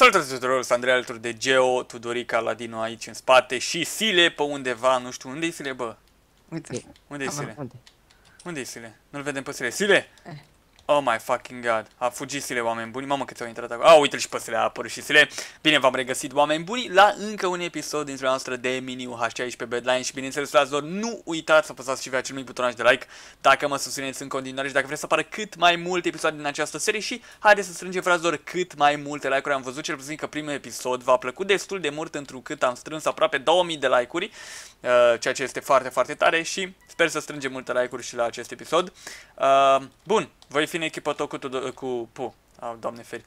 Salutare tuturor, sunt Andrei alături de Geo, Tudorica, Ladino aici în spate și Sile pe undeva, nu știu, unde i Sile, bă? Uite. Unde i Sile? Unde? i Sile? Nu-l vedem pe Sile. Sile! Eh. Oh my fucking god. A fugit Sile, oameni buni. Mamă cât au intrat acolo. Ah, uite-l și păsele, a apărut și Sile. Bine v-am regăsit, oameni buni, la încă un episod dintre noastră de mini UHC aici pe Bedline. Și bineînțeles, fraților, nu uitați să apăsați și pe acel mic butonaj de like dacă mă susțineți în continuare și dacă vreți să apară cât mai multe episoade din această serie și haideți să strângem, fraților, cât mai multe like-uri. Am văzut cel puțin că primul episod v-a plăcut destul de mult, întrucât am strâns aproape 2000 de like-uri, uh, ceea ce este foarte, foarte tare și Sper să strângem multe like-uri și la acest episod. Uh, bun, voi fi în echipă tot cu, cu Pu. Oh, doamne feri.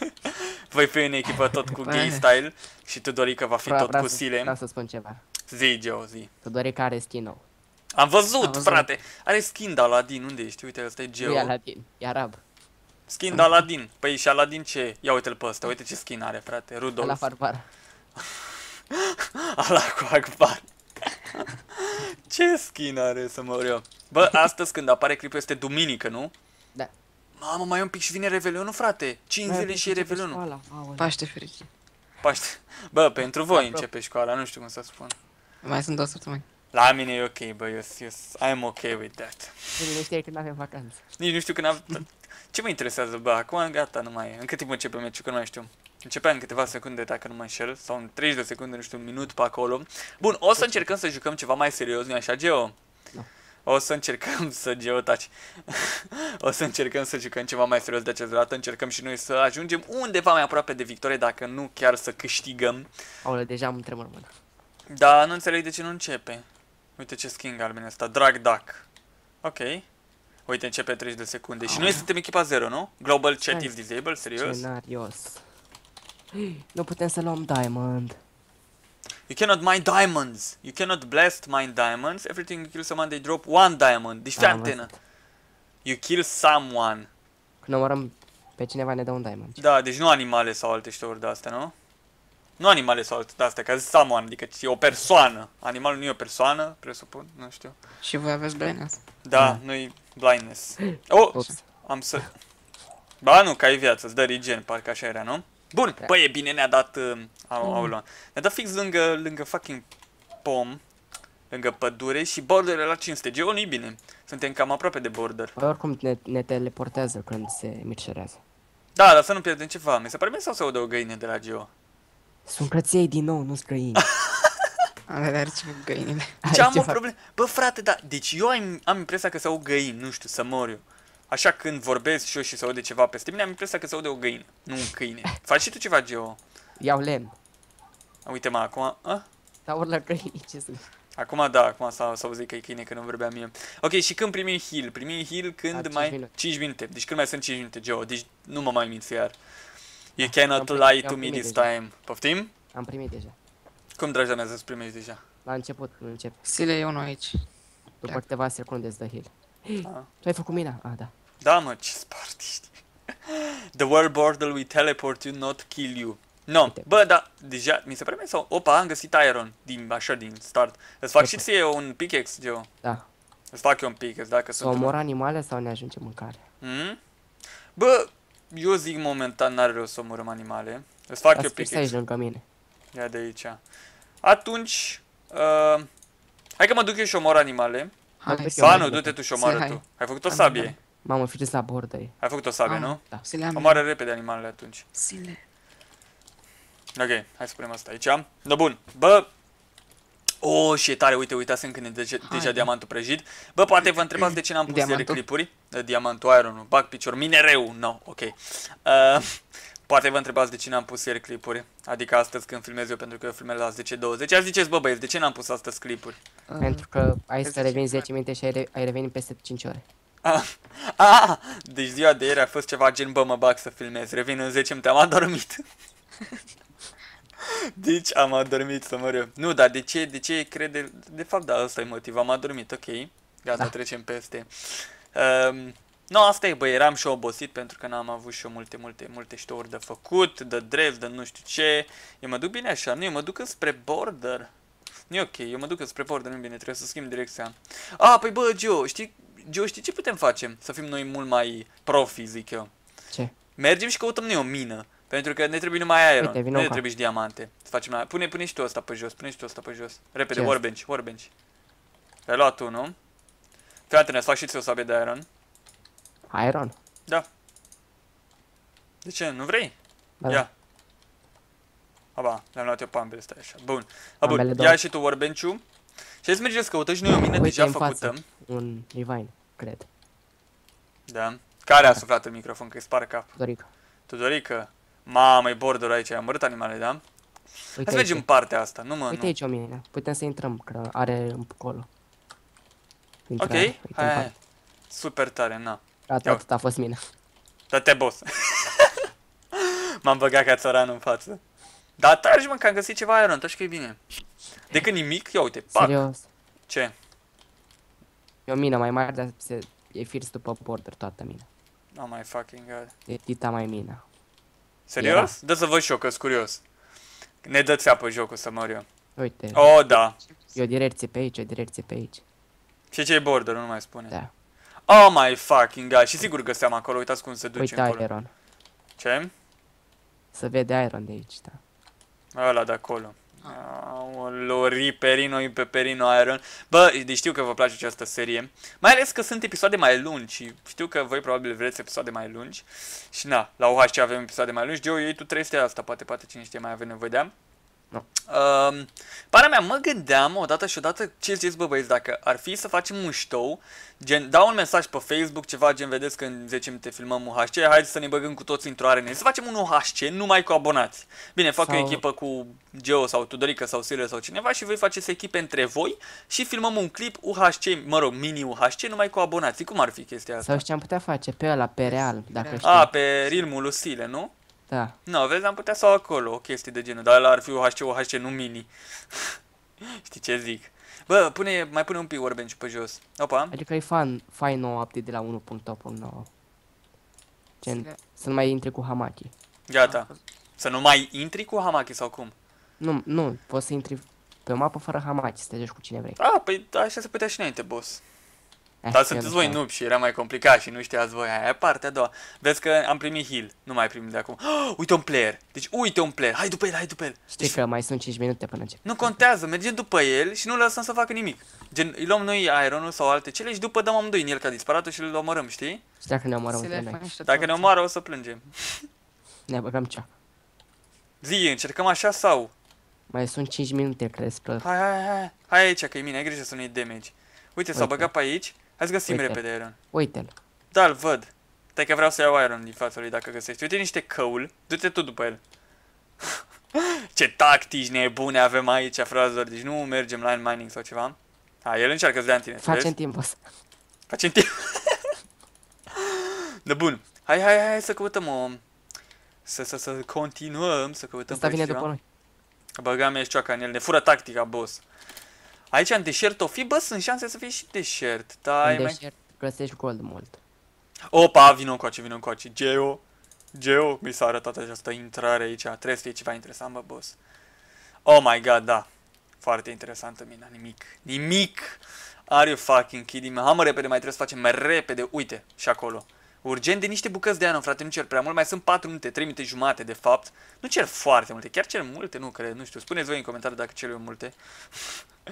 voi fi în echipă tot cu Gay Style și Tudorica va fi Pro, tot cu Sile. Vreau să spun ceva. Zi, Geo, zi. Tudorica are skin nou. Am văzut, Am văzut, frate! Are skin de Aladdin, unde ești? Uite, ăsta e Geo. e Aladdin, e arab. Skin de Aladdin. Păi și Aladdin ce? Ia uite-l pe ăsta, uite ce skin are, frate. Rudolf. La farfar. Ala cu Akbar. Ce skin are să mă eu? Bă, astăzi când apare clipul este duminică, nu? Da. Mamă, mai e un pic și vine Revelionul, frate. 5 zile și e Revelionul. Paște fericit. Paște. Bă, pentru voi da, începe școala, nu știu cum să spun. Mai sunt două săptămâni. La mine e ok, bă, eu, eu, I'm ok with that. Nu știi când avem vacanță. Nici nu știu când avem... Ce mă interesează, bă, acum gata, nu mai e. În cât timp începe meciul, că nu mai știu. Începea în câteva secunde, dacă nu mă înșel, sau în 30 de secunde, nu știu, un minut pe acolo. Bun, o să încercăm să jucăm ceva mai serios, nu așa, Geo? Da. O să încercăm să geotaci. o să încercăm să jucăm ceva mai serios de această dată. Încercăm și noi să ajungem undeva mai aproape de victorie, dacă nu chiar să câștigăm. Aole, deja am tremur mână. Da, nu înțeleg de ce nu începe. Uite ce skin galben asta, Drag Duck. Ok. Uite, începe 30 de secunde. Aole. Și noi suntem echipa 0, nu? Global Chat is Disabled. serios? Scenarios. Nu putem să luăm diamond. You cannot mine diamonds. You cannot blast mine diamonds. Everything you kill someone, they drop one diamond. Deci da, antenă. You kill someone. Când omorăm pe cineva, ne dă un diamond. Da, deci nu animale sau alte știuri de astea, nu? Nu animale sau alte de astea, că zis someone, adică e o persoană. Animalul nu e o persoană, presupun, nu știu. Și voi aveți blindness. Da, da. nu-i blindness. Oh, am să... Ba nu, că ai viață, îți dă regen, parcă așa era, nu? Bun, da. băi, e bine, ne-a dat... Uh, au, au mm. luat. Ne-a dat fix lângă, lângă fucking pom, lângă pădure și border la 500. Geo nu bine. Suntem cam aproape de border. Bă, păi, oricum ne, ne teleportează când se micșorează. Da, dar să nu pierdem ceva. Mi se pare bine sau să audă o găină de la Geo? Sunt căței din nou, nu-s găini. Dar ce găinile? Ce am o problemă? Bă, frate, da, deci eu am, am impresia că se au găini, nu știu, să mor eu. Așa când vorbesc și eu și se aude ceva peste mine, am impresia că se aude o găină, nu un câine. Faci și tu ceva, Geo? Iau lemn. Uite mă, acum... A? Sau la câine ce sunt. Acum da, acum s-a auzit că e câine că nu vorbeam eu. Ok, și când primim heal? Primim heal când A, da, mai... 5 minute. minute. Deci când mai sunt 5 minute, Geo. Deci nu mă mai minți iar. You ah, cannot primit, lie to me this deja. time. Poftim? Am primit deja. Cum, dragi mea, să-ți primești deja? La început, nu încep. Sile, eu nu aici. După câteva secunde îți dă heal. Ah. Tu ai făcut mina? Ah, da. Da, mă, ce spartiști. The world border will teleport you, not kill you. No, bă, da, deja, mi se pare sau? Opa, am găsit iron, din, așa, din start. Îți fac Uite. și ție un pickaxe, Geo. Da. Îți fac eu un pickaxe, dacă sunt... Omor animale sau ne ajunge mâncare? Mm? Bă, eu zic momentan n-are rău să omorăm animale. Îți fac Ați eu pickaxe. aici lângă mine. Ia de aici. Atunci, uh, hai că mă duc eu și omor animale. Hai, nu du-te tu și omoră tu. Hai. Ai făcut o sabie. Hai. Mamă, fugeți la bordă Ai făcut o sabie, ah, nu? Da. Am Omoară repede animalele atunci. Sile. Ok, hai să punem asta aici. No, bun. Bă, Oh, și e tare, uite, uitați când e deja, deja da. diamantul prăjit. Bă, poate vă întrebați de ce n-am pus diamantul? ele clipuri. Eh, diamantul, ironul, Bag picior, minereu, no, ok. Uh, poate vă întrebați de ce n-am pus ieri clipuri. Adică astăzi când filmez eu, pentru că eu filmez la 10-20. Azi ziceți, bă băieți, de ce n-am pus astăzi clipuri? Pentru că ai să revin 10 minute și ai revenit peste 5 ore. Ah, ah, ah, deci ziua de ieri a fost ceva gen, bă, mă bag să filmez, revin în 10, am adormit. Deci am adormit să mă Nu, dar de ce, de ce crede... De fapt, da, ăsta e motiv. Am adormit, ok. Gata, da. trecem peste. Um, nu, asta e, băi, eram și obosit pentru că n-am avut și eu multe, multe, multe ștouri de făcut, de drept, de nu știu ce. Eu mă duc bine așa, nu, eu mă duc spre border. Nu e ok, eu mă duc spre border, nu bine, trebuie să schimb direcția. A, ah, păi bă, Joe, știi Gio, știi ce putem face? Să fim noi mult mai profi, zic eu. Ce? Mergem și căutăm noi o mină. Pentru că ne trebuie numai iron, nu ne trebuie și diamante. Să facem la... Pune, pune și tu asta pe jos, pune și tu asta pe jos. Repede, Warbench, Warbench. workbench. ai luat unul. nu? Fii atent, fac și ți o sabie de iron. Iron? Da. De ce? Nu vrei? Da. da. Ia. Aba, le-am luat eu pe stai așa. Bun. A, bun. Ia și tu warbench ul Și hai să mergem să căutăm și noi o mină Uite, deja făcută. Față. Un divine cred. Da. Care a suflat în microfon, că îi spar cap? Tudorica. Tudorica. Mamă, e border aici, am urât animale, da? Uite Hai să în partea asta, nu mă, Uite nu. aici o mine, da. putem să intrăm, că are un colo. ok, hai, hai. Super tare, na. Gata, atât a fost mine. Da te boss. M-am băgat ca țăranul în față. Da, tragi, mă, că am găsit ceva iron, atunci că e bine. De când nimic, ia uite, pac. Serios? Ce? E o mină mai mare, dar se, e first după border toată mina. oh my fucking god. E tita mai mina. Serios? Era. Dă să văd și eu, că curios. Ne dă țeapă jocul să mor eu. Uite. Oh, da. E o direcție pe aici, o direcție pe aici. Și ce e border, nu mai spune. Da. Oh my fucking god. Și sigur găseam acolo, uitați cum se duce Uite încolo. Iron. Ce? Să vede Iron de aici, da. Ăla de acolo. Lori, Riperino, pe Perino Iron. Bă, deci știu că vă place această serie. Mai ales că sunt episoade mai lungi și știu că voi probabil vreți episoade mai lungi. Și na, la OHC avem episoade mai lungi. Joe, ei tu 300 asta, poate, poate cine știe mai avem nevoie de -am. Nu. Uh, para mea, mă gândeam odată și odată ce ziceți, bă băieți, dacă ar fi să facem un show, gen, dau un mesaj pe Facebook, ceva gen, vedeți că în 10 minute filmăm UHC, haideți să ne băgăm cu toți într-o arenă, să facem un UHC numai cu abonați. Bine, fac sau... o echipă cu Geo sau Tudorica sau Sile sau cineva și voi faceți echipe între voi și filmăm un clip UHC, mă rog, mini UHC, numai cu abonați. Cum ar fi chestia asta? Sau ce am putea face pe ăla, pe real, dacă știi. A, pe rilmul Sile, nu? Da. Nu, vezi, am putea să o acolo o chestie de genul, dar ăla ar fi o o HC, nu mini. Știi ce zic? Bă, pune, mai pune un pic Warbench pe jos. Opa. Adică e fan, fain nou update de la 1.8.9. Gen, să nu mai intri cu Hamaki. Gata. Să nu mai intri cu Hamaki sau cum? Nu, nu, poți să intri pe o mapă fără Hamaki, să te joci cu cine vrei. A, ah, păi așa se putea și înainte, boss. Dar sunteți voi nu și era mai complicat și nu știați voi aia. Partea a doua. Vezi că am primit heal. Nu mai primim de acum. Oh, uite un player. Deci uite un player. Hai după el, hai după el. Știi deci, că mai sunt 5 minute până încep. Nu contează. Mergem după el și nu lăsăm să facă nimic. Gen, îi luăm noi ironul sau alte cele și după dăm amândoi în el ca disparat și îl omorâm, știi? Și dacă ne omoară, omorăm, Dacă ne omoară, o să plângem. ne băgăm cea. Zi, încercăm așa sau? Mai sunt 5 minute, crezi, Hai, hai, hai. Hai aici, că e mine. Ai grijă să nu-i damage. Uite, s au băgat pe aici Hai să găsim Uite. repede Iron. Uite-l. Da-l văd. Stai că vreau să iau Iron din fața lui dacă găsești. Uite niște căul. Du-te tu după el. Ce tactici nebune avem aici, frazor. Deci nu mergem la mining sau ceva. A, el încearcă să dea în tine. Facem timp, boss. Facem timp. Da bun. Hai, hai, hai să căutăm o... Să, să, să continuăm să căutăm Asta vine ceva. după noi. Băgam ești cioaca în el. Ne fură tactica, boss. Aici în deșert o fi, bă, sunt șanse să fie și deșert, Da, ai în mai... găsești gold mult. Opa, vino încoace, vino încoace, Geo. Geo, mi s-a arătat această intrare aici, trebuie să fie ceva interesant, bă, boss. Oh my god, da. Foarte interesantă mina, nimic. Nimic! Are you fucking kidding me? Hamă repede, mai trebuie să facem repede, uite, și acolo. Urgent de niște bucăți de anul, frate, nu cer prea mult, mai sunt 4 minute, 3 minute jumate, de fapt. Nu cer foarte multe, chiar cer multe, nu cred, nu știu. Spuneți voi în comentarii dacă cer eu multe.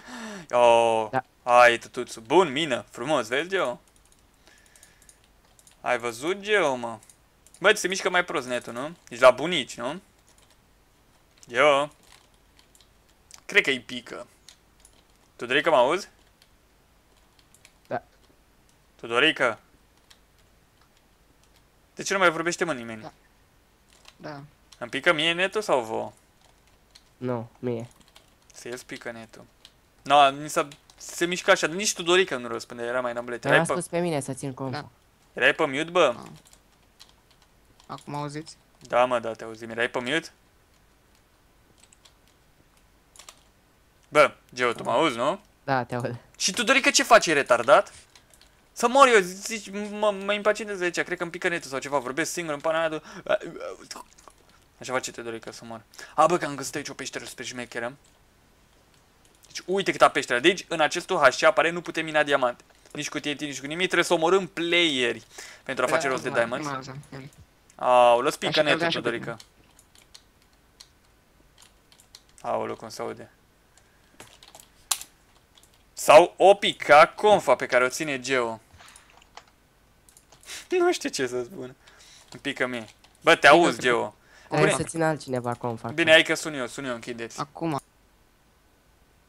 Oh, da. hai, tătuțu. Bun, mină. Frumos, vezi, Geo? Ai văzut, Geo, mă? Bă, ți se mișcă mai prost netul, nu? Ești la bunici, nu? Geo? Cred că-i pică. Tudorica, mă auzi? Da. Tudorica? De ce nu mai vorbește, mă, nimeni? Da. da. Îmi pică mie netul sau vouă? Nu, mie. Să el pică netul. Da, mi s-a... Se mișca așa, nici tu că nu răspunde, era mai nablete. Mi-a spus pe... mine să țin cont. Da. Erai pe mute, bă? Da. Acum auziți? Da, mă, da, te auzim. Erai pe mute? Bă, Geo, tu mă da. auzi, nu? Da, te aud. Și tu că ce faci, e retardat? Să mor eu, zici, mă, impacientez de aici, cred că îmi pică netul sau ceva, vorbesc singur în pana aia de... Așa face Tudorica, să mor. A, bă, că am găsit aici o peșteră super șmecheră. Deci uite cât peștera. Deci în acest OHC apare nu putem mina diamante. Nici cu TNT, nici cu nimic. Trebuie să omorâm playeri pentru a face rost de da, diamonds. Da, Au, lăs pică netul, Tudorica. Aolo, cum se aude. Sau o pica confa pe care o ține Geo. Nu știu ce să spun. Pică mie. Bă, te auzi, Geo. Hai să țină altcineva confa. Bine, hai că sun eu, sun eu, închideți. Acum.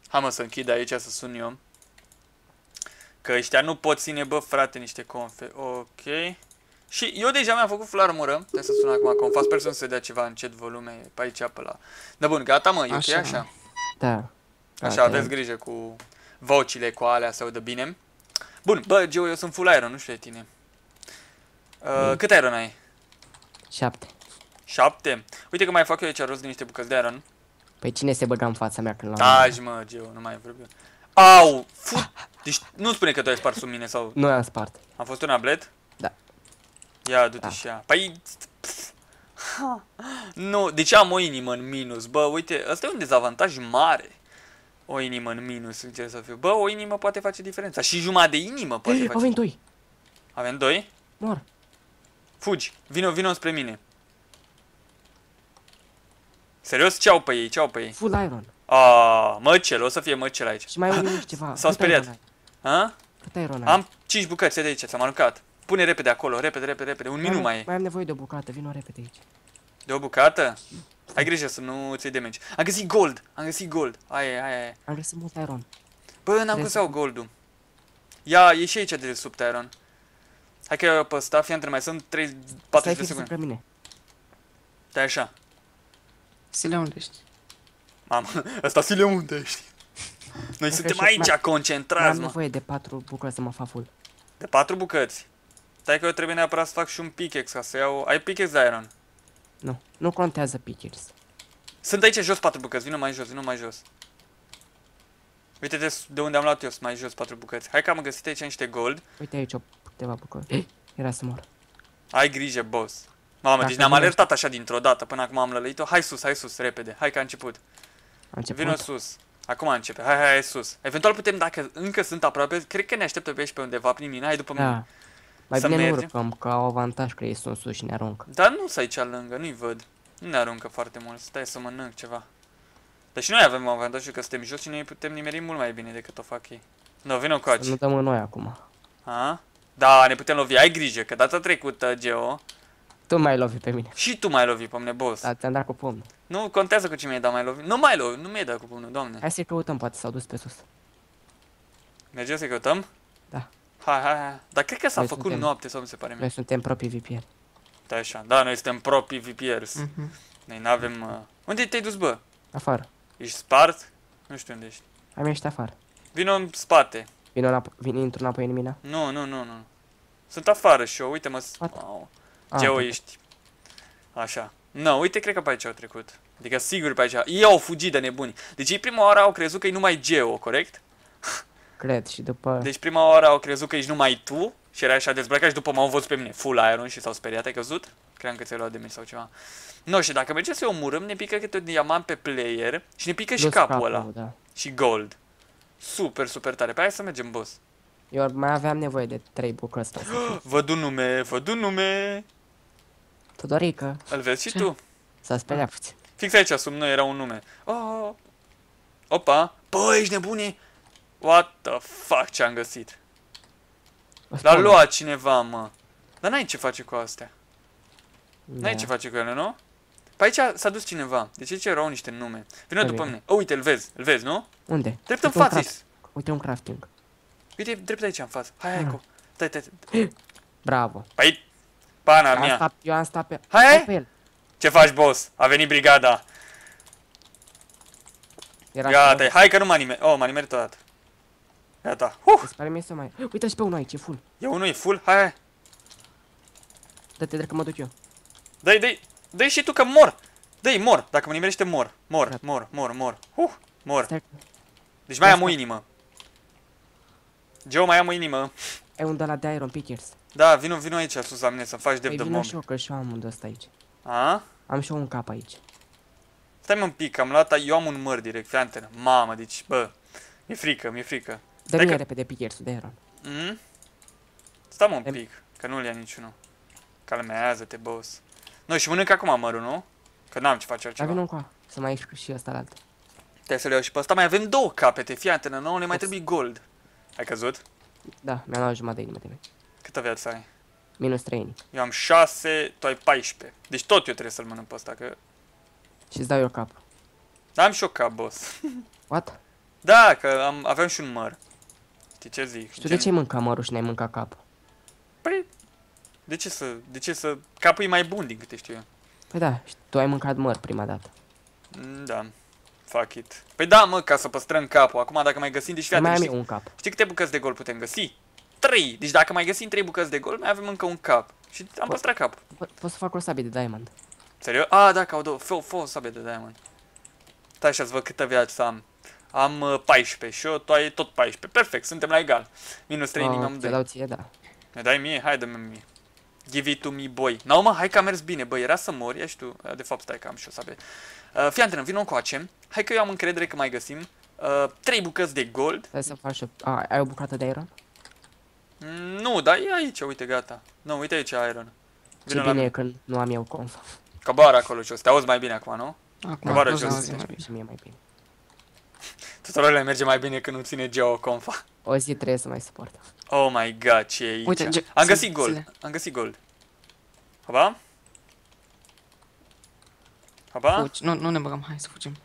Hai mă să închid aici să sun eu. Că ăștia nu pot ține, bă, frate, niște confe. Ok. Și eu deja mi-am făcut flarmură. Trebuie să sun acum confas. Sper să nu se dea ceva încet volume pe aici, pe la... Da, bun, gata mă, e așa. ok așa? Da. Așa, okay. aveți grijă cu vocile, cu alea, se audă bine. Bun, bă, Geo, eu sunt full iron, nu știu de tine. Uh, cât iron ai? 7. 7? Uite că mai fac eu aici rost din niște bucăți de iron. Păi cine se băga în fața mea când l-am Taci, mă, Geo, nu mai vorbi. Au, fut. Deci nu spune că tu ai spart sub mine sau... Nu am spart. Am fost un ablet? Da. Ia, du-te da. și ea. Păi... Nu, ce deci am o inimă în minus. Bă, uite, ăsta e un dezavantaj mare. O inimă în minus, sincer să fiu. Bă, o inimă poate face diferența. Și jumătate de inimă poate face. Avem doi. Avem doi? Mor. Fugi, vino, vino spre mine. Serios? Ce au pe ei? Ce au pe ei? Full iron. Ah, măcel, o să fie măcel aici. Și mai un ceva. S-au speriat. Ha? Cât iron ai? Am 5 bucăți, de aici, s-am aruncat. Pune repede acolo, repede, repede, repede. Un minut mai e. Mai am nevoie de o bucată, vino repede aici. De o bucată? Da. Ai grijă să nu ți ai damage. Am găsit gold, am găsit gold. Aia, aia, aia. Am găsit mult iron. Bă, n-am cum să iau gold-ul. Ia, e și aici de sub iron. Hai că eu pe staff, mai sunt 3, 40 de secunde. Stai fix mine. Stai așa. Sile unde ești? Mamă, ăsta Sile unde ești? Noi suntem aici, concentrați, mă. Am nevoie de patru bucăți să mă fac full. De patru bucăți? Stai că eu trebuie neapărat să fac și un pickaxe ca să iau... Ai pickaxe de iron? Nu, nu contează pickaxe. Sunt aici jos patru bucăți, vină mai jos, vină mai jos. Uite-te de unde am luat eu, mai jos patru bucăți. Hai că am găsit aici niște gold. Uite aici o câteva bucăți. Era să mor. Ai grijă, boss. Mamă, deci ne-am alertat așa dintr-o dată, până acum am lălăit-o. Hai sus, hai sus, repede. Hai că a început. A început? Vino sus. Acum începe. Hai, hai, hai, sus. Eventual putem, dacă încă sunt aproape, cred că ne așteptă pe aici pe undeva, prin mine. Hai după da. mine. Mai bine mergem. nu că au avantaj că ei sunt sus și ne aruncă. Dar nu sunt aici lângă, nu-i văd. Nu ne aruncă foarte mult, stai să mănânc ceva. Dar și deci noi avem avantajul că suntem jos și noi putem nimeri mult mai bine decât o fac ei. Nu, vină cu aici. Să nu dăm noi acum. A? Da, ne putem lovi, ai grijă, că data trecută, Geo, tu mai lovi pe mine. Și tu mai lovi pe mine, boss. Da, ți-am dat cu pumnul. Nu contează cu ce mi-ai dat mai lovi. Nu mai lovi, nu mi-ai dat cu pumnul, doamne. Hai să-i căutăm, poate s-au dus pe sus. Mergem să-i căutăm? Da. Hai, hai, hai. Dar cred că s-a făcut suntem, noapte sau mi se pare mie. Noi suntem pro V.P.R. Da, așa. Da, noi suntem pro pvp Mm -hmm. Noi n-avem... Uh... Unde te-ai dus, bă? Afară. Ești spart? Nu știu unde ești. Am ești afară. Vino în spate. Vino, vin, într-un apoi în mine. Nu, nu, nu, nu. Sunt afară și eu, uite-mă... Wow. Geo ah, da. ești, Așa. Nu, uite, cred că pe aici au trecut. Adică sigur pe aici. Ei au fugit de nebuni. Deci ei prima oară au crezut că e numai Geo, corect? Cred și după... Deci prima oară au crezut că ești numai tu și era așa dezbrăcat și după m-au văzut pe mine full iron și s-au speriat, ai căzut? Cream că ți-ai luat de mine sau ceva. Nu, și dacă mergem să-i omorâm, ne pică câte un diamant pe player și ne pică și capul, capul ăla. Da. Și gold. Super, super tare. Pe aia să mergem, boss. Eu mai aveam nevoie de trei bucăți. Văd un nume, văd un nume. Tudorică. Îl vezi și tu? S-a speriat puțin. Fix aici, sub noi, era un nume. Oh, opa, bă, ești nebune? What the fuck ce-am găsit? L-a luat cineva, mă. Dar n-ai ce face cu astea. Da. N-ai ce face cu ele, nu? Pe păi aici s-a dus cineva. Deci ce erau niște nume. Vino după mine. O, oh, uite, îl vezi. Îl vezi, nu? Unde? Drept în față. Uite un crafting. Uite, drept aici în față. Hai, hai, cu. Bravo. Păi, Pana mea. Am eu am stat pe, Hai? Stat Ce faci, boss? A venit brigada. Era Gata, -i. hai că nu m-a nimerit. Oh, m-a nimerit odată. Gata. Uh! Pare mie să mai... Uite-l și pe unul aici, e full. E unul, e full? Hai, hai. Dă-te, drept că mă duc eu. Dă-i, dă-i, dă-i și tu că mor. Dă-i, mor. Dacă mă nimerește, mor. Mor, Gata. mor, mor, mor. Uh, mor. Stai. Deci mai am o inimă. Joe, mai am o inimă. E un de la de Iron Pickers. Da, vino, vino aici sus la mine să faci păi de bombe. și eu, că și eu am un de aici. A? Am și eu un cap aici. Stai un pic, am luat, eu am un măr direct fii antenă. Mamă, deci, bă, mi-e frică, mi-e frică. Dă-mi că... repede pickers de Iron. Mhm. Mm Stam un pic, că nu-l ia niciunul. Calmează-te, boss. Noi și mănânc acum mărul, nu? Că n-am ce face altceva. Avem un să mai ieși și ăsta la altă. Trebuie să l iau și pe ăsta. Mai avem două capete, fii antenă, nu? ne mai trebuie gold. Ai căzut? Da, mi-am luat jumătate de inimă de mine. Câtă viață ai? Minus 3 inimi. Eu am 6, tu ai 14. Deci tot eu trebuie să-l mănânc pe ăsta, că... Și-ți dau eu cap. Am și eu cap, boss. What? Da, că am, avem și un măr. Știi ce zic? Și tu Gen... de ce ai mâncat mărul și n-ai mâncat cap? Păi, de ce să, de ce să, capul e mai bun din câte știu eu. Păi da, și tu ai mâncat măr prima dată. Da. Fuck it. Păi da, mă, ca să păstrăm capul. Acum dacă mai găsim, deci fii atent, mai am știi, un cap. Știi câte bucăți de gol putem găsi? 3. Deci dacă mai găsim 3 bucăți de gol, mai avem încă un cap. Și am păstrat cap. Poți să fac o sabie de diamond. Serios? Ah, da, că au două. Fă, fă o sabie de diamond. Stai și-ați văd câtă viață am. Am uh, 14 și eu, tu ai tot 14. Perfect, suntem la egal. Minus 3 inimă am de. dau ție, da. Ne dai mie? Hai, dă-mi mie. Give it to me, boy. No, mă, hai că a mers bine, băi, era să mor, ești tu. De fapt, stai că am și o sabie. Uh, fii antrenă, vină cu acem. Hai că eu am încredere că mai găsim uh, 3 bucăți de gold. Hai să faci... A, ai o bucată de iron? Mm, nu, dar e aici, uite, gata. Nu, uite aici iron. Vine Ce bine e că nu am eu conf. Cabara acolo jos, te auzi mai bine acum, nu? Acum, Cabara jos. mai bine. mie mai bine. Totul le merge mai bine când nu ține geo confa. O zi trebuie să mai suport. Oh my god, ce e aici. Uite, am găsit gold. Am găsit gold. Haba? Haba? Fugi. Nu, nu ne băgăm, hai să fugim.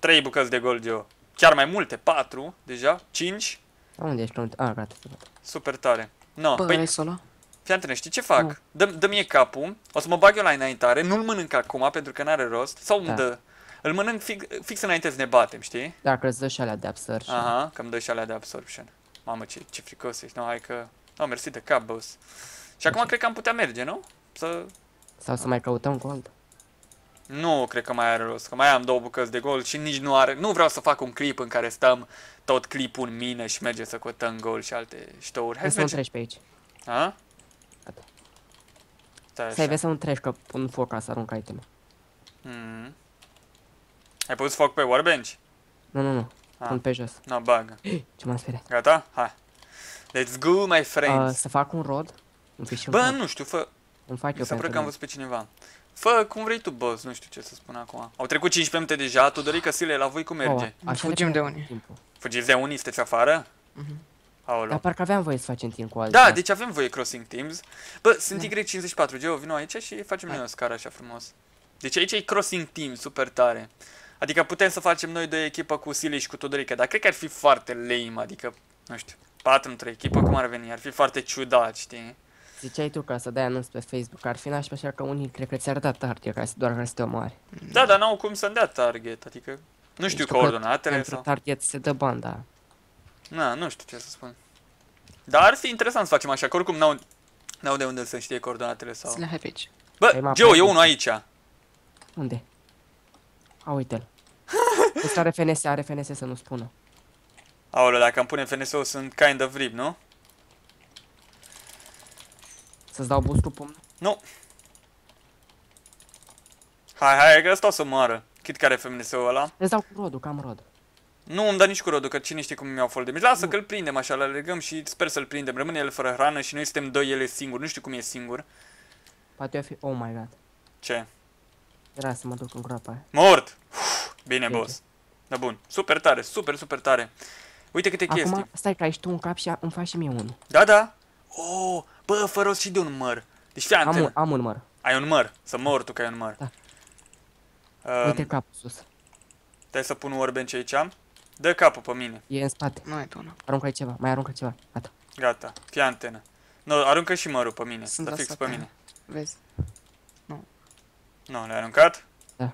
3 bucăți de gold, eu. Chiar mai multe, 4 deja, 5. Unde ești? Unde? Ah, gata. Super tare. No, Bă, păi... Sola? Fii antene, știi ce fac? Dă-mi dă mie capul, o să mă bag eu la înaintare, nu-l mănânc acum pentru că n-are rost, sau îmi da. dă. Îl mănânc fix, fix înainte să ne batem, știi? Da, că îți dă și alea de absorption. Aha, că îmi dă și alea de absorption. Mamă, ce, ce fricos ești, nu, hai că... Nu, no, mersi de cap, boss. Și de acum ce? cred că am putea merge, nu? Să... Sau să mai căutăm cu altă. Nu cred că mai are rost, că mai am două bucăți de gol și nici nu are... Nu vreau să fac un clip în care stăm tot clipul în mine și merge să cotăm gol și alte ștouri. Hai să mergem. treci pe aici. A? Stai să ai să nu treci, că pun foc ca să arunc item Mm. Ai pus foc pe Warbench? Nu, nu, nu. A. Ah. Pun pe jos. Nu, no, bagă. Ce m-am speriat. Gata? Hai. Let's go, my friends. Uh, să fac un rod? Un Bă, un nu știu, fă... Îmi fac eu pentru că am văzut pe cineva. Fă cum vrei tu, boss, nu știu ce să spun acum. Au trecut 15 minute deja, Tudorica Sile, la voi cum merge? Oh, așa Fugim de unii. Timpul. Fugiți de unii, sunteți afară? Mhm. Mm Dar parcă aveam voie să facem timp cu alții. Da, deci avem voie crossing teams. Bă, sunt da. Y54, Geo, vino aici și facem noi o scară așa frumos. Deci aici e crossing team, super tare. Adică putem să facem noi doi echipă cu Silei și cu Tudorica, dar cred că ar fi foarte lame, adică, nu știu, patru într-o echipă, cum ar veni, ar fi foarte ciudat, știi? Ziceai tu ca să dai anunț pe Facebook, ar fi nașpa așa că unii cred că ți-ar da target ca să doar ca să te omoare. Da, dar n-au cum să-mi dea target, adică nu știu deci coordonatele pentru sau... target se dă banda. Na, nu știu ce să spun. Dar ar fi interesant să facem așa, că oricum n-au, n-au de unde să știe coordonatele sau... Să le hai pe aici. Bă, Geo, e unul aici. Unde? A, uite-l. Ăsta are FNS, are FNS să nu spună. Aoleu, dacă îmi pune FNS-ul sunt kind of rib, nu? Să-ți dau boost pumn? Nu. Hai, hai, că ăsta o să moară. Chit care e FMNS-ul ăla. Îți dau cu rodul, cam rod. Nu îmi dă nici cu rodul, că cine știe cum mi-au fost de mici. Lasă că l prindem așa, le legăm și sper să-l prindem. Rămâne el fără hrană și noi suntem doi, el e singur. Nu știu cum e singur. Poate eu fi... Oh my god. Ce? Era să mă duc în groapa aia. Mort! bine, boss. Da, bun. Super tare, super, super tare. Uite câte chestii. Acum, stai că ai tu un cap și îmi faci și mie unul. Da, da. Oh, Bă, rost și de un măr. Deci fii am, un, am un măr. Ai un măr. Să mor tu că ai un măr. Da. Um, Uite capul sus. Trebuie să pun un ce aici. Dă capul pe mine. E în spate. Nu e nu. Aruncă ceva, mai aruncă ceva. Gata. Gata, fii antenă. Nu, no, aruncă și mărul pe mine. Sunt fix pe mine. Vezi? Nu. Nu, le-ai aruncat? Da.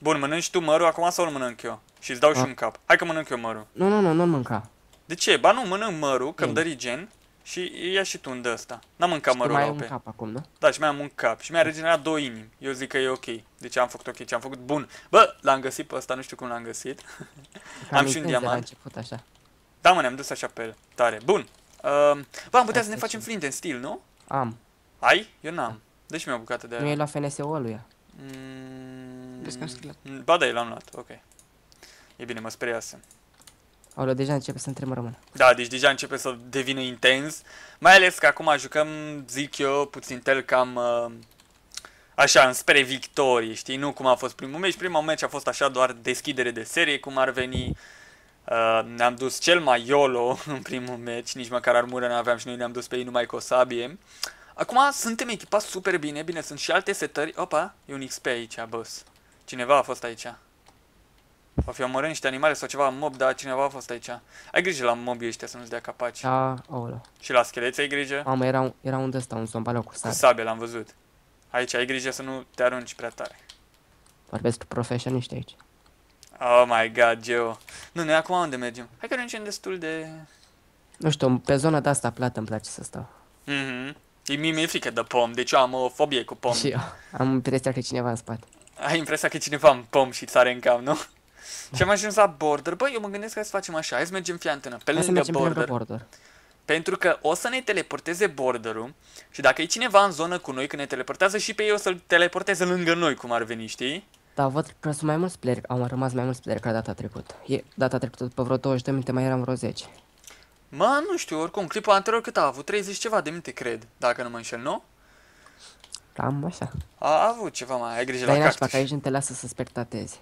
Bun, mănânci tu mărul acum sau îl mănânc eu? Și îți dau A. și ah. un cap. Hai că mănânc eu mărul. Nu, nu, nu, nu-l mânca. De ce? Ba nu, mănânc mărul, că-mi dă regen. Și ia și tu un de ăsta. N-am mâncat mărul un cap acum, nu? Da, și mai am un cap. Și mi-a regenerat două inimi. Eu zic că e ok. Deci am făcut ok. Ce am făcut? Bun. Bă, l-am găsit pe ăsta. Nu știu cum l-am găsit. am și un diamant. La început, așa. Da, mă, ne-am dus așa pe Tare. Bun. Uh, bă, am putea să ne facem flinte în stil, nu? Am. Ai? Eu n-am. Deci mi-o bucată de aia. Nu e la fnso ul lui Mm, ba da, l-am luat. Ok. E bine, mă speriasem. Aoleu, deja începe să-mi tremură mâna. Da, deci deja începe să devină intens. Mai ales că acum jucăm, zic eu, puțin tel cam... Uh, așa, înspre victorie, știi? Nu cum a fost primul meci. Primul meci a fost așa doar deschidere de serie, cum ar veni... Uh, ne-am dus cel mai YOLO în primul meci, nici măcar armură n-aveam și noi ne-am dus pe ei numai cu o sabie. Acum suntem echipați super bine, bine, sunt și alte setări. Opa, e un XP aici, boss. Cineva a fost aici. O fi omorât niște animale sau ceva, mob, dar cineva a fost aici. Ai grijă la mobii ăștia să nu-ți dea capaci. Da, ola. Și la scheleți ai grijă? Mamă, era, era un ăsta, un zombaleu cu sabie. Cu sabie, l-am văzut. Aici ai grijă să nu te arunci prea tare. Vorbesc profesioniști aici. Oh my god, Geo. Nu, noi acum unde mergem? Hai că mergem destul de... Nu știu, pe zona de asta plată îmi place să stau. Mhm. Mm mi mi-e frică de pom, deci eu am o fobie cu pom. Și eu. Am impresia că cineva în spate. Ai impresia că cineva în pom și țare în cap, nu? Și am ajuns la border. Băi, eu mă gândesc că să facem așa. Hai să mergem antenă. pe lângă border. Pe border. Pentru că o să ne teleporteze borderul și dacă e cineva în zonă cu noi când ne teleportează și pe ei o să-l teleporteze lângă noi, cum ar veni, știi? Da, văd că sunt mai mulți player, am rămas mai mulți player ca data trecută. E, data trecută, după vreo 20 de minute, mai eram vreo 10. Mă, nu știu, oricum, clipul anterior cât a avut? 30 ceva de minute, cred, dacă nu mă înșel, nu? Cam așa. A avut ceva mai, ai grijă Dar la cactus. Dar aici nu te lasă să spectatezi.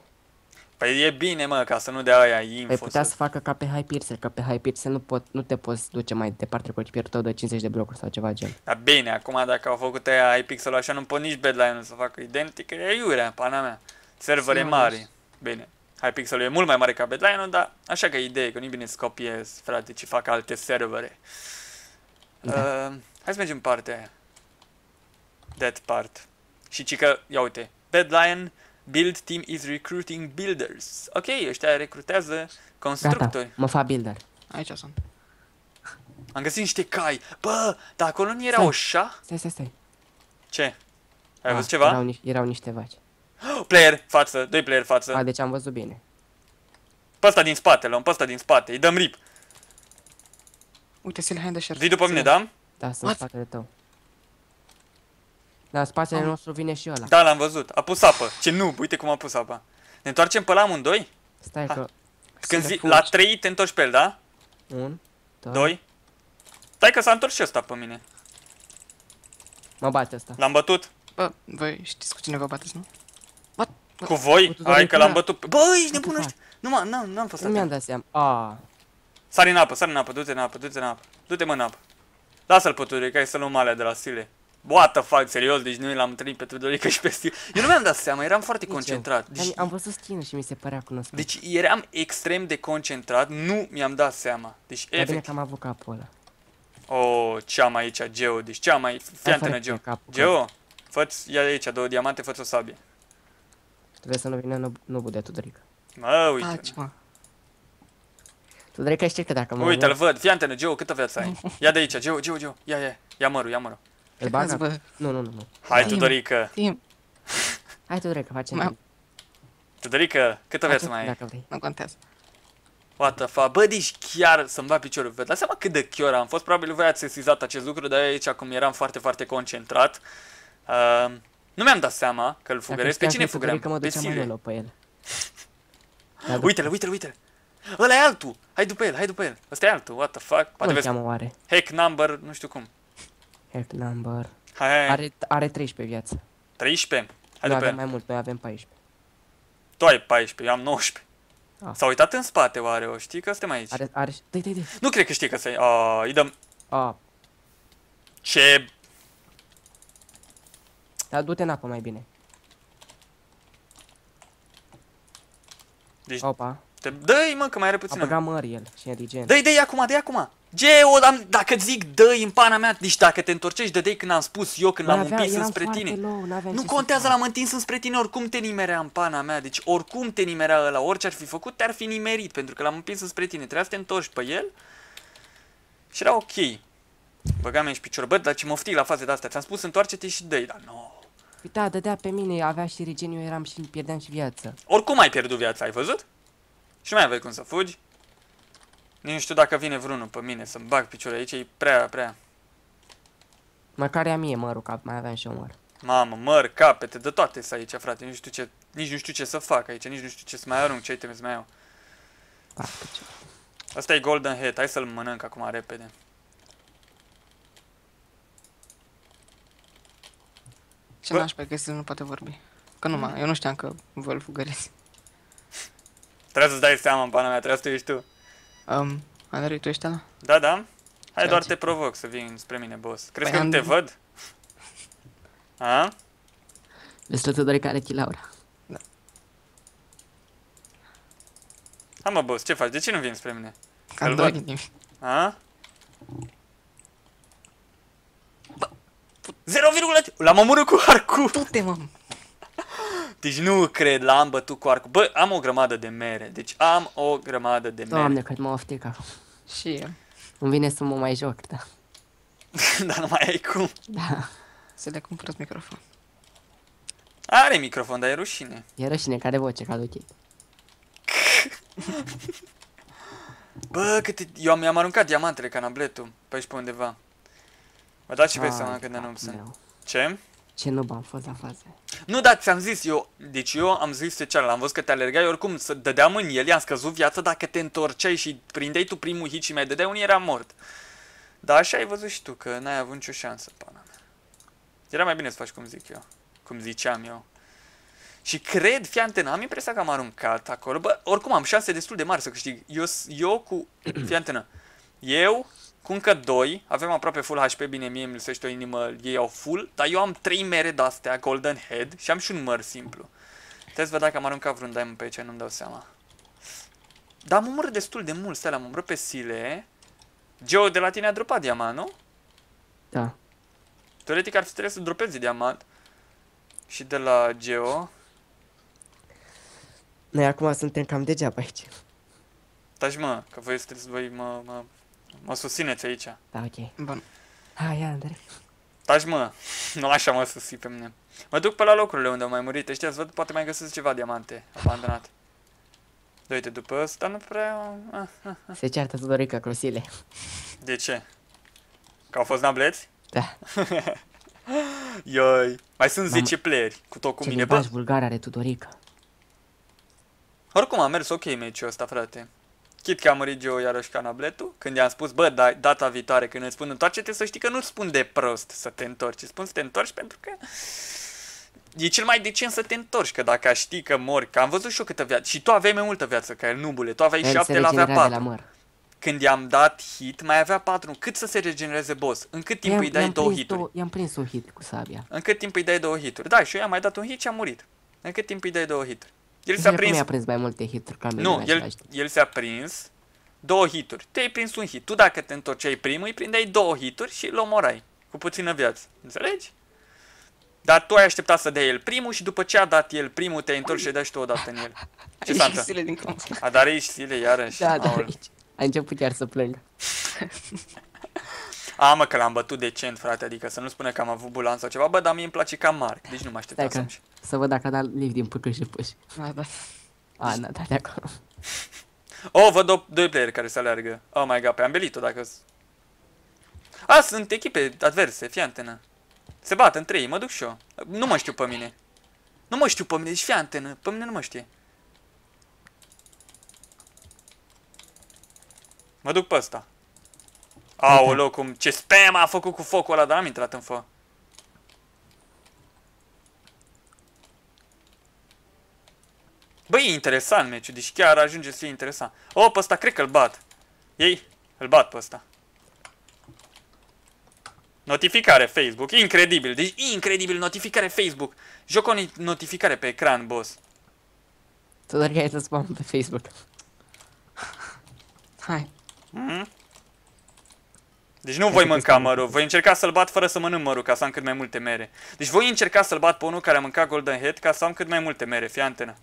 Păi e bine, mă, ca să nu dea aia info. Păi putea să... să facă ca pe Hypixel, că pe Hypixel nu, pot, nu te poți duce mai departe cu tipierul tău de 50 de blocuri sau ceva gen. Dar bine, acum dacă au făcut aia Hypixel așa, nu pot nici Bedline să facă identic, e iurea, pana mea. Servere mari. Bine. Hypixel e mult mai mare ca Bedline, dar așa că idee, că nu bine să copiez, frate, ci fac alte servere. Da. Uh, hai să mergem în partea aia. That part. Și ci că, ia uite, Bedline Build team is recruiting builders. Ok, ăștia recrutează constructori. Gata, mă fac builder. Aici sunt. Am găsit niște cai. Bă, dar acolo nu era stai. oșa? Stai, stai, stai. Ce? Ai văzut ah, ceva? Erau, ni erau niște vaci. Oh, player față, doi player față. A, deci am văzut bine. Pe ăsta din spate, l-am pe ăsta din spate, îi dăm rip. Uite, Silhand Vii după mine, da? Da, sunt What? spatele tău. Dar în spatele Am... nostru vine și ăla. Da, l-am văzut. A pus apă. Ce nu, uite cum a pus apa. Ne întoarcem pe la amândoi? Stai ha. că... Când zi, la 3 te întorci pe el, da? doi... Doi. Stai că s-a întors și ăsta pe mine. Mă bate ăsta. L-am bătut? Bă, voi știți cu cine vă bateți, nu? bă, Cu voi? Hai că l-am bătut. Bă, ești nebun ăștia. Nu, n-am, n-am fost Nu mi-am dat seama. Aaa... Sari în apă, sari în apă, du-te în apă, du-te în apă. Du-te mă în apă. Lasă-l păturic, hai să luăm alea de la sile what the fuck, serios, deci noi l-am întâlnit pe Tudorica și pe Stil. Eu nu mi-am dat seama, eram foarte Nici concentrat. Deci, am, văzut skin și mi se părea cunoscut. Deci eram extrem de concentrat, nu mi-am dat seama. Deci, Dar bine că am avut capul ăla. Oh, ce am aici, Geo, deci ce am aici, fii antenă, Geo. Capul, Geo, fă-ți, ia aici, două diamante, fă-ți o sabie. Trebuie să nu vină nubul de Tudorica. Mă, uite. Faci, mă. Tudorica știe că dacă mă... Uite-l văd, fii antenă, Geo, câtă viață ai? Ia de aici, Geo, Geo, Geo, ia, ia, ia mărul, ia mărul. Îl bați, bă? Nu, nu, nu. nu. Hai, Tim, Tudorică. Tim. Hai, Tudorică, facem. Tudorică, câtă să mai ai? Dacă vrei. Nu contează. What the fuck? Bă, deci chiar să-mi dau piciorul. Vă dați seama cât de chior am fost? Probabil voi ați sesizat acest lucru, dar aici acum eram foarte, foarte concentrat. Uh, nu mi-am dat seama că îl fugărez. Pe cine fugăream? Dacă mă pe Silvia. Pe el. uite-l, uite-l, uite-l. Ăla e altul. Hai după el, hai după el. Ăsta e altul. What the fuck? Poate vezi... cheamă oare? Hack number, nu știu cum. Health number. Hai, hai, Are, are 13 viață. 13? Hai noi avem mai mult, noi avem 14. Tu ai 14, eu am 19. Ah. S-a uitat în spate oare, o știi că suntem aici? Are, are, dai, dai, dai. Nu cred că știi că să uh, îi dăm... A. Ce... Dar du-te în apă mai bine. Deci... Opa. Te... Dă-i mă, că mai are puțină. A băgat măr el și e digent. Dă-i, dă-i acum, dă-i acum! Geo, am, dacă zic dă în pana mea, deci dacă te întorcești, dei când am spus eu, când l-am împins înspre tine. Low, nu contează, l-am întins înspre tine, oricum te nimerea în pana mea, deci oricum te nimerea ăla, orice ar fi făcut, te-ar fi nimerit, pentru că l-am împins înspre tine, trebuia să te întorci pe el și era ok. Băgam și picior, bă, dar ce mofti la faze de astea, ți-am spus întoarce-te și dă dar nu. No. Păi Uita, da, dădea pe mine, avea și regen, eram și pierdeam și viață. Oricum ai pierdut viața, ai văzut? Și mai aveai cum să fugi. Nici nu știu dacă vine vreunul pe mine să-mi bag piciorul aici, e prea, prea. Măcar ea mie mărul cap, mai aveam și eu măr. Mamă, măr, capete, de toate să aici, frate, nu știu ce, nici nu știu ce să fac aici, nici nu știu ce să mai arunc, ce iteme să mai iau. Asta e Golden Head, hai să-l mănânc acum repede. Ce n-aș pe că nu poate vorbi. Că nu, eu nu știam că vă-l fugăresc. Trebuie să-ți dai seama, pana mea, trebuie să tu ești tu. Um, Andrei, tu ești ala? Da, da. Hai Ce doar te provoc să vin spre mine, boss. Crezi păi că nu te văd? A? Vezi tot doar care Laura. Da. Ha mă, boss, ce faci? De ce nu vin spre mine? Că văd. A? 0,8! L-am omorât cu arcul! Tu te mă! Deci nu cred, l-am bătut cu arcul. Bă, am o grămadă de mere. Deci am o grămadă de mere. Doamne, cât mă oftic acum. Și eu. Îmi vine să mă mai joc, da. Dar nu mai ai cum. Da. Să le cumpără microfon. Are microfon, dar e rușine. E rușine, care voce, ca lui Bă, câte... Eu mi-am aruncat diamantele, canabletul, Păi și pe undeva. Vă dați și pe seama când nu sunt. Ce? Ce nu am fost la fază. Nu, dar ți-am zis eu, deci eu am zis special, cealaltă, am văzut că te alergai oricum, să dădeam în el, i-am scăzut viața dacă te întorceai și prindeai tu primul hit și mai dădeai, unii era mort. Dar așa ai văzut și tu, că n-ai avut nicio șansă, pana mea. Era mai bine să faci cum zic eu, cum ziceam eu. Și cred, fii antena, am impresia că am aruncat acolo, bă, oricum am șanse destul de mari să câștig. Eu, eu cu, fii antena, eu cu încă 2. Avem aproape full HP. Bine, mie îmi lipsește o inimă. Ei au full. Dar eu am 3 mere de-astea, Golden Head. Și am și un măr simplu. Trebuie să văd dacă am aruncat vreun diamond pe aici. Nu-mi dau seama. Dar am omorât destul de mult. Stai, la am omorât pe Sile. Joe, de la tine a dropat diamant, nu? Da. Teoretic ar fi trebuit să dropezi diamant. Și de la Geo. Noi acum suntem cam degeaba aici. Taci mă, că voi sunteți voi mă, mă Mă susțineți aici. Da, ok. Bun. Hai, Andrei. Taci mă, Nu așa mă susții pe mine. Mă duc pe la locurile unde am mai murit. Ăștia văd, poate mai găsesc ceva diamante abandonat. De uite, după ăsta nu prea... Ah, ah, ah. Se ceartă Tudorica cu De ce? Că au fost nableți? Da. Ioi. Mai sunt 10 playeri cu tot cu ce mine. Ce vulgar are Tudorica. Oricum a mers ok meciul ăsta, frate. Chit că am murit eu iarăși ca nabletul, când i-am spus, bă, da, data viitoare când îți spun întoarce-te, să știi că nu spun de prost să te întorci, îți spun să te întorci pentru că e cel mai decent să te întorci, că dacă ști că mori, că am văzut și eu câtă viață, și tu aveai mai multă viață ca el, nubule, tu aveai el 7, avea 4. La Când i-am dat hit, mai avea 4, cât să se regenereze boss? În cât timp i îi dai două hituri? i-am prins un hit cu sabia. În cât timp îi dai două hituri? Da, și eu i-am mai dat un hit și am murit. În cât timp îi dai două hituri? El s-a prins... Nu prins mai multe hituri ca Nu, el, el s-a prins două hituri. Te-ai prins un hit. Tu dacă te întorceai primul, îi prindeai două hituri și îl omorai cu puțină viață. Înțelegi? Dar tu ai așteptat să dea el primul și după ce a dat el primul, te-ai întors și dai și tu odată în el. Ce s-a întâmplat? A, dar aici stile iarăși. Da, da, aici. A început iar să plângă. A, ah, mă, că l-am bătut decent, frate, adică să nu spune că am avut bulan sau ceva, bă, dar mie îmi place cam Mark, deci nu mă așteptam să Să văd dacă a dat lift din pârcări și puși. Mai bă. A, ah, n-a dat de acolo. Oh, văd doi playeri care se aleargă. Oh my god, pe ambelit-o dacă... A, ah, sunt echipe adverse, fii antenă. Se bat în trei, mă duc și eu. Nu mă știu pe mine. Nu mă știu pe mine, deci fii antenă, pe mine nu mă știe. Mă duc pe ăsta. Aoleu, cum ce spam a făcut cu focul ăla, dar am intrat în fă. Băi, e interesant meciul, deci chiar ajunge să fie interesant. O, oh, pe ăsta cred că îl bat. Ei, îl bat pe ăsta. Notificare Facebook, incredibil, deci incredibil, notificare Facebook. Joc o notificare pe ecran, boss. Tu doar ai să spam pe Facebook. Hai. Mm -hmm. Deci nu voi mânca mărul, voi încerca să-l bat fără să mănânc mărul ca să am cât mai multe mere. Deci voi încerca să-l bat pe unul care a mâncat Golden Head ca să am cât mai multe mere, fii antena.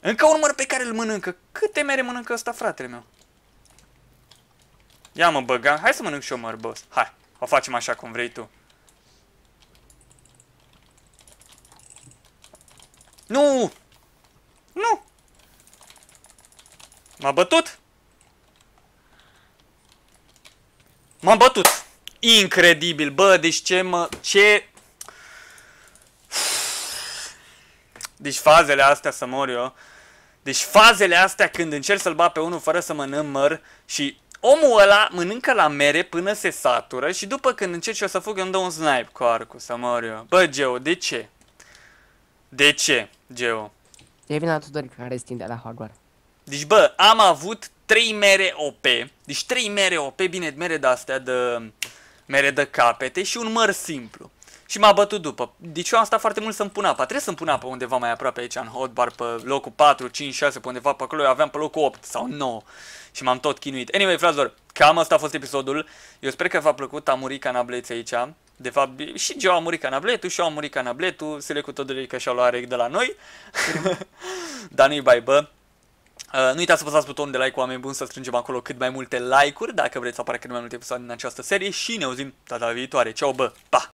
Încă un măr pe care îl mănâncă. Câte mere mănâncă ăsta, fratele meu? Ia mă băga, hai să mănânc și o măr, boss. Hai, o facem așa cum vrei tu. Nu! Nu! M-a bătut? M-am bătut. Incredibil, bă, deci ce mă, ce... Deci fazele astea să mor eu. Deci fazele astea când încerc să-l bat pe unul fără să mănânc și omul ăla mănâncă la mere până se satură și după când încerc eu să fug îmi dă un snipe cu arcul să mor eu. Bă, Geo, de ce? De ce, Geo? E vina tuturor care stinde la Hogwarts. Deci, bă, am avut 3 mere OP, deci 3 mere OP, bine, mere de-astea de... mere de capete și un măr simplu. Și m-a bătut după. Deci eu am stat foarte mult să-mi pun apa. Trebuie să-mi pun apa undeva mai aproape aici în hotbar, pe locul 4, 5, 6, pe undeva pe acolo. Eu aveam pe locul 8 sau 9 și m-am tot chinuit. Anyway, fraților, cam asta a fost episodul. Eu sper că v-a plăcut. Am murit canableți aici. De fapt, și Joe a murit canabletul și eu am murit canabletul. Se le cu totul că și-au luat rec de la noi. Dar nu-i bai, bă. Uh, nu uitați să apăsați butonul de like, oameni buni, să strângem acolo cât mai multe like-uri dacă vreți să apară cât mai multe episoade din această serie și ne auzim data viitoare. Ceau, bă! Pa!